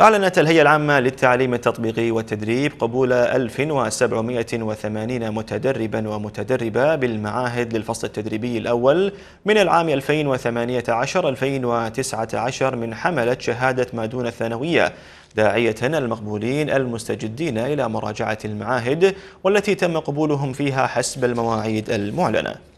أعلنت الهيئة العامة للتعليم التطبيقي والتدريب قبول 1780 متدربا ومتدربة بالمعاهد للفصل التدريبي الأول من العام 2018-2019 من حملة شهادة ما دون الثانوية داعية المقبولين المستجدين إلى مراجعة المعاهد والتي تم قبولهم فيها حسب المواعيد المعلنة